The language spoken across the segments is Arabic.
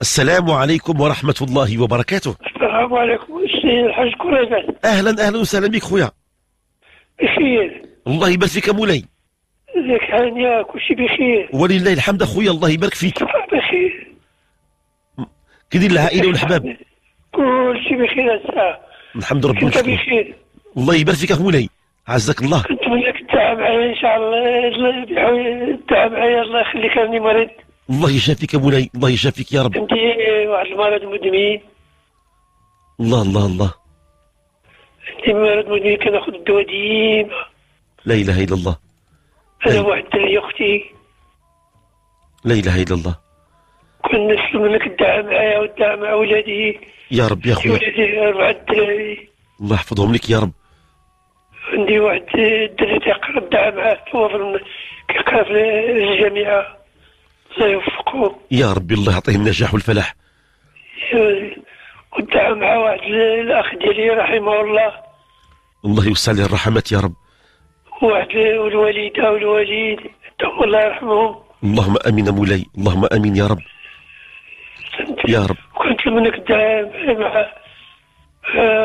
السلام عليكم ورحمة الله وبركاته السلام عليكم السيد الحاج كريمان أهلا أهلا وسهلا بك خويا بخير الله يبارك فيك مولاي لك هانية كلشي بخير ولله الحمد أخويا الله يبارك فيك بخير كي العائلة والحباب كلشي بخير الساعة الحمد ربي كنت بخير الله يبارك فيك مولاي عزك الله كنت منك الدعاء معايا إن شاء الله الدعاء معايا الله يخليك راني مريض الله يشافيك يا الله يشافيك يا رب عندي واحد المرض مدمن الله الله الله عندي مرض مدمن كناخذ الدواء ديما لا اله الا الله انا واحد الدريه اختي لا اله الا الله كنا نسلم لك الدعاء آه، معايا والدعاء مع ولادي يا رب يا خويا ولادي اربعه الدراري الله يحفظهم لك يا رب عندي واحد الدري تيقرا الدعاء معاه هو كيقرا في الجامعه الله يوفقه يا ربي الله يعطيه النجاح والفلاح كنت مع واحد الاخ ديالي رحمه الله الله يوسع له الرحمات يا رب واحد والوالده والوالد الله يرحمهم اللهم امين مولاي اللهم امين يا رب يا رب كنت منك الدعاء مع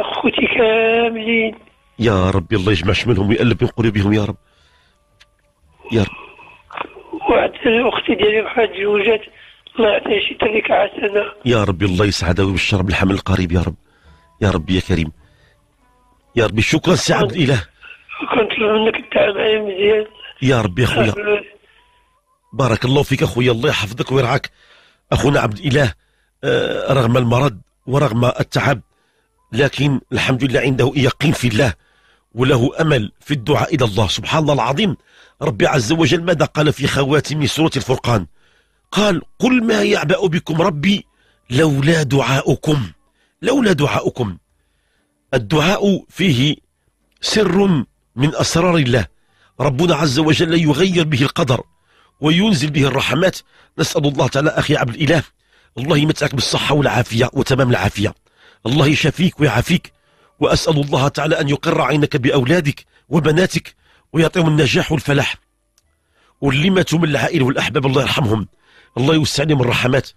اخوتي كاملين يا ربي الله يجمعش منهم ويألف من قلوبهم يا رب يا رب وحتى اختي ديالي بحال تزوجات الله يعطيها شي طريقه حسنه يا ربي الله يسعدها ويبشر بالحمل القريب يا رب يا ربي يا كريم يا ربي شكرا سي عبد الاله كنطلب منك الدعاء معايا مزيان يا ربي اخويا بارك الله فيك اخويا الله يحفظك ويرعاك اخونا عبد الاله آه، رغم المرض ورغم التعب لكن الحمد لله عنده يقين في الله وله أمل في الدعاء إلى الله سبحان الله العظيم ربي عز وجل ماذا قال في خواتم سورة الفرقان قال قل ما يعبأ بكم ربي لولا دعاؤكم لولا دعاؤكم الدعاء فيه سر من أسرار الله ربنا عز وجل يغير به القدر وينزل به الرحمات نسأل الله تعالى أخي عبد الإله الله يمتعك بالصحة والعافية وتمام العافية الله يشافيك ويعافيك وأسأل الله تعالى أن يقر عينك بأولادك وبناتك ويعطيهم النجاح والفلاح واللي من العائله والاحباب الله يرحمهم الله يوسع لهم الرحمات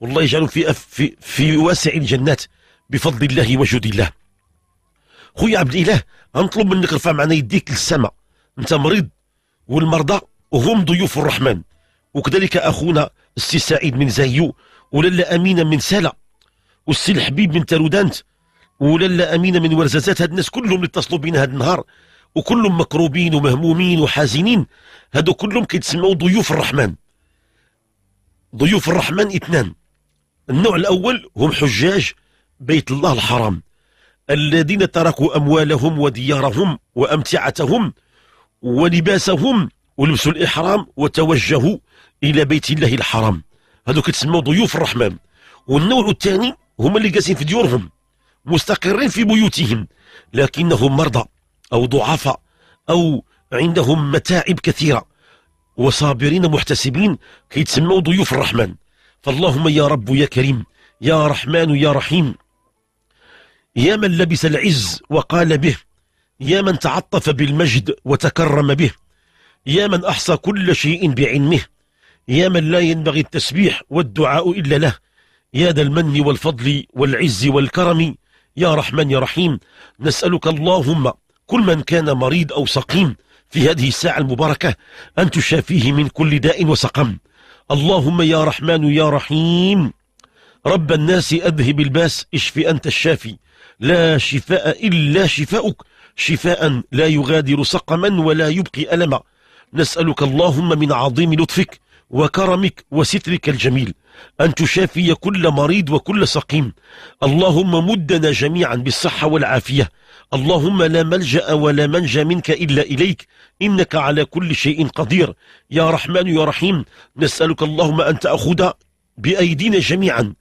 والله يجعلهم في في في واسع الجنات بفضل الله وجود الله خويا عبد الاله غنطلب منك رفع معنا يديك للسماء انت مريض والمرضى هم ضيوف الرحمن وكذلك اخونا السي سعيد من زيو وللا امينه من ساله والسي الحبيب من تارودانت ولالا امينه من ورزازات هاد الناس كلهم اللي اتصلوا بينا هاد النهار وكلهم مكروبين ومهمومين وحزينين هادو كلهم كيتسموا ضيوف الرحمن ضيوف الرحمن اثنان النوع الاول هم حجاج بيت الله الحرام الذين تركوا اموالهم وديارهم وامتعتهم ولباسهم ولبسوا الاحرام وتوجهوا الى بيت الله الحرام هادو كيتسموا ضيوف الرحمن والنوع الثاني هما اللي جالسين في ديورهم مستقرين في بيوتهم لكنهم مرضى أو ضعفاء أو عندهم متاعب كثيرة وصابرين محتسبين كيتسموا ضيوف الرحمن فاللهم يا رب يا كريم يا رحمن يا رحيم يا من لبس العز وقال به يا من تعطف بالمجد وتكرم به يا من أحصى كل شيء بعلمه يا من لا ينبغي التسبيح والدعاء إلا له يا ذا المن والفضل والعز والكرم يا رحمن يا رحيم نسألك اللهم كل من كان مريض أو سقيم في هذه الساعة المباركة أن تشافيه من كل داء وسقم اللهم يا رحمن يا رحيم رب الناس أذهب الباس اشف أنت الشافي لا شفاء إلا شفاؤك شفاء لا يغادر سقما ولا يبقي ألما نسألك اللهم من عظيم لطفك وكرمك وسترك الجميل أن تشافي كل مريض وكل سقيم اللهم مدنا جميعا بالصحة والعافية اللهم لا ملجأ ولا منجى منك إلا إليك إنك على كل شيء قدير يا رحمن يا رحيم نسألك اللهم أن تأخذ بأيدينا جميعا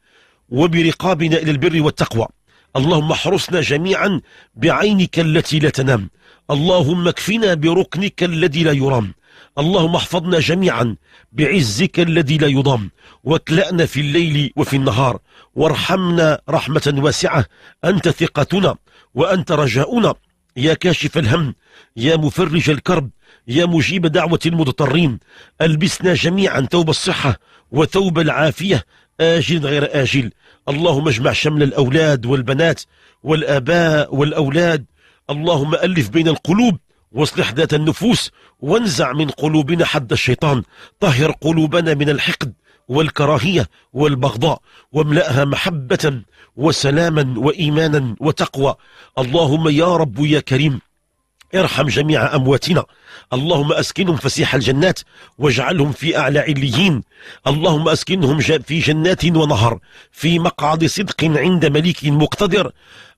وبرقابنا إلى البر والتقوى اللهم احرسنا جميعا بعينك التي لا تنام اللهم اكفنا بركنك الذي لا يرام اللهم احفظنا جميعا بعزك الذي لا يضام واكلأنا في الليل وفي النهار وارحمنا رحمة واسعة أنت ثقتنا وأنت رجاؤنا يا كاشف الهم يا مفرج الكرب يا مجيب دعوة المضطرين ألبسنا جميعا ثوب الصحة وثوب العافية آجل غير آجل اللهم اجمع شمل الأولاد والبنات والآباء والأولاد اللهم ألف بين القلوب واصلح ذات النفوس وانزع من قلوبنا حد الشيطان طهر قلوبنا من الحقد والكراهية والبغضاء واملأها محبة وسلاما وإيمانا وتقوى اللهم يا رب يا كريم ارحم جميع أمواتنا اللهم أسكنهم فسيح الجنات واجعلهم في أعلى عليين اللهم أسكنهم في جنات ونهر في مقعد صدق عند مليك مقتدر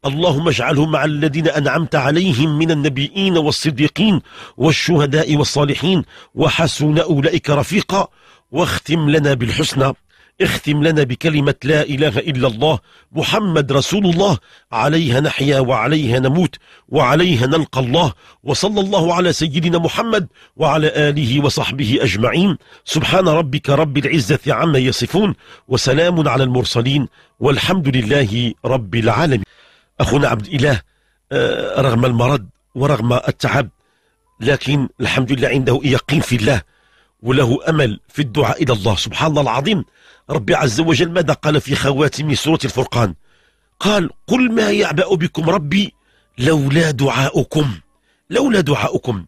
اللهم اجعلهم مع الذين أنعمت عليهم من النبيين والصديقين والشهداء والصالحين وحسن أولئك رفيقا واختم لنا بالحسنى اختم لنا بكلمة لا إله إلا الله محمد رسول الله عليها نحيا وعليها نموت وعليها نلقى الله وصلى الله على سيدنا محمد وعلى آله وصحبه أجمعين سبحان ربك رب العزة عما يصفون وسلام على المرسلين والحمد لله رب العالمين أخونا عبد الإله آه، رغم المرض ورغم التعب لكن الحمد لله عنده يقين في الله وله أمل في الدعاء إلى الله سبحان الله العظيم ربي عز وجل ماذا قال في خواتم سورة الفرقان قال قل ما يعبأ بكم ربي لولا دعاؤكم لولا دعاؤكم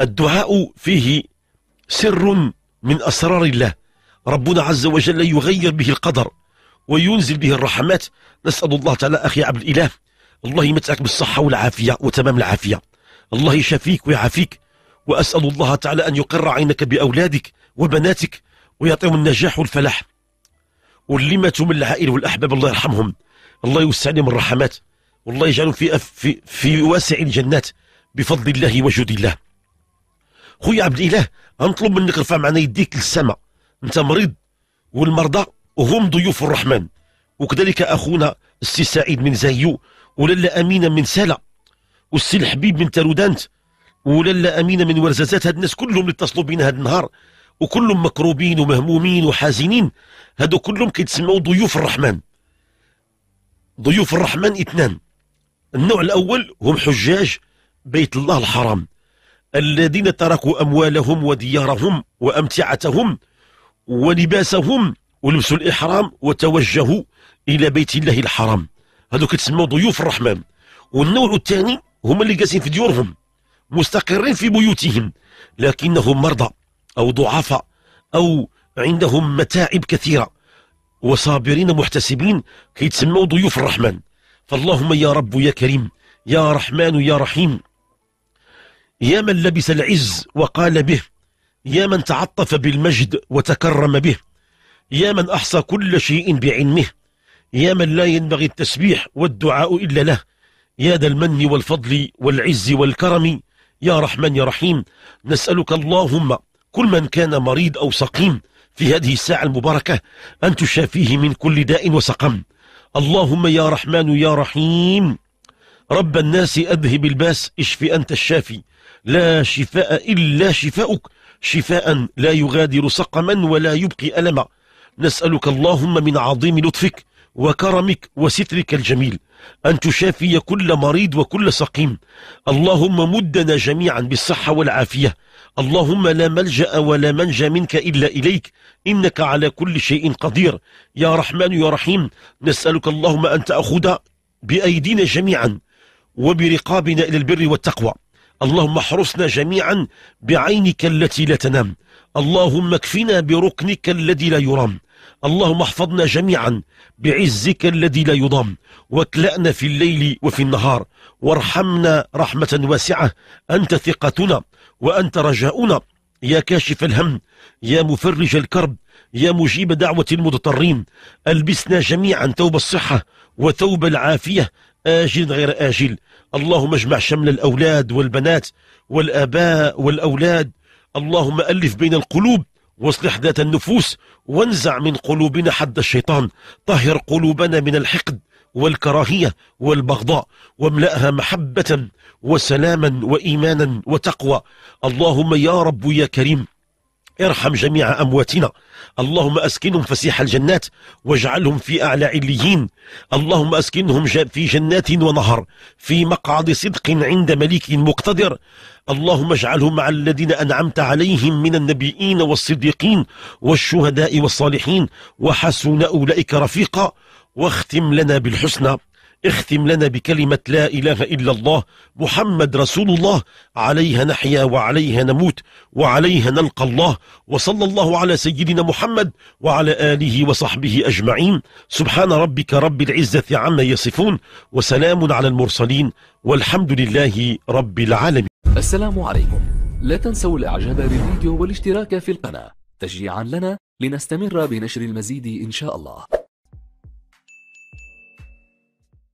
الدعاء فيه سر من أسرار الله ربنا عز وجل يغير به القدر وينزل به الرحمات نسأل الله تعالى أخي عبد الإله الله يمتعك بالصحة والعافية وتمام العافية الله يشافيك ويعافيك وأسأل الله تعالى أن يقر عينك بأولادك وبناتك ويعطيهم النجاح والفلاح واللمة من العائلة والأحباب الله يرحمهم الله يوسع لهم الرحمات والله يجعلهم في, في, في واسع الجنات بفضل الله وجود الله خويا عبد الإله غنطلب منك رفع معنا يديك للسماء أنت مريض والمرضى هم ضيوف الرحمن وكذلك أخونا السي سعيد من زايو وللا أمينة من سالة والسي الحبيب من تارودانت ولالا امينه من ورزازات هاد الناس كلهم اللي اتصلوا بينا هاد النهار وكلهم مكروبين ومهمومين وحزينين هادو كلهم كيتسموا ضيوف الرحمن ضيوف الرحمن اثنان النوع الاول هم حجاج بيت الله الحرام الذين تركوا اموالهم وديارهم وامتعتهم ولباسهم ولبسوا الاحرام وتوجهوا الى بيت الله الحرام هادو كيتسموا ضيوف الرحمن والنوع الثاني هما اللي جالسين في ديورهم مستقرين في بيوتهم لكنهم مرضى أو ضعفاء أو عندهم متاعب كثيرة وصابرين محتسبين كيتسموا ضيوف الرحمن فاللهم يا رب يا كريم يا رحمن يا رحيم يا من لبس العز وقال به يا من تعطف بالمجد وتكرم به يا من أحصى كل شيء بعلمه يا من لا ينبغي التسبيح والدعاء إلا له يا ذا المن والفضل والعز والكرم يا رحمن يا رحيم نسألك اللهم كل من كان مريض أو سقيم في هذه الساعة المباركة أن تشافيه من كل داء وسقم اللهم يا رحمن يا رحيم رب الناس أذهب الباس اشف أنت الشافي لا شفاء إلا شفاءك شفاء لا يغادر سقما ولا يبقي ألما نسألك اللهم من عظيم لطفك وكرمك وسترك الجميل أن تشافي كل مريض وكل سقيم اللهم مدنا جميعا بالصحة والعافية اللهم لا ملجأ ولا منجى منك إلا إليك إنك على كل شيء قدير يا رحمن يا رحيم نسألك اللهم أن تأخذ بأيدينا جميعا وبرقابنا إلى البر والتقوى اللهم احرسنا جميعا بعينك التي لا تنام اللهم اكفنا بركنك الذي لا يرام اللهم احفظنا جميعا بعزك الذي لا يضام واكلأنا في الليل وفي النهار وارحمنا رحمة واسعة أنت ثقتنا وأنت رجاؤنا يا كاشف الهم يا مفرج الكرب يا مجيب دعوة المضطرين ألبسنا جميعا توب الصحة وتوب العافية آجل غير آجل اللهم اجمع شمل الأولاد والبنات والآباء والأولاد اللهم ألف بين القلوب واصلح ذات النفوس وانزع من قلوبنا حد الشيطان طهر قلوبنا من الحقد والكراهية والبغضاء واملأها محبة وسلاما وإيمانا وتقوى اللهم يا رب يا كريم ارحم جميع أمواتنا اللهم أسكنهم فسيح الجنات واجعلهم في أعلى عليين اللهم أسكنهم في جنات ونهر في مقعد صدق عند مليك مقتدر اللهم اجعلهم مع الذين أنعمت عليهم من النبيين والصديقين والشهداء والصالحين وحسن أولئك رفيقا واختم لنا بالحسنى اختم لنا بكلمة لا إله إلا الله محمد رسول الله عليها نحيا وعليها نموت وعليها نلقى الله وصلى الله على سيدنا محمد وعلى آله وصحبه أجمعين سبحان ربك رب العزة عما يصفون وسلام على المرسلين والحمد لله رب العالمين السلام عليكم لا تنسوا الإعجاب بالفيديو والاشتراك في القناة تشجيعا لنا لنستمر بنشر المزيد إن شاء الله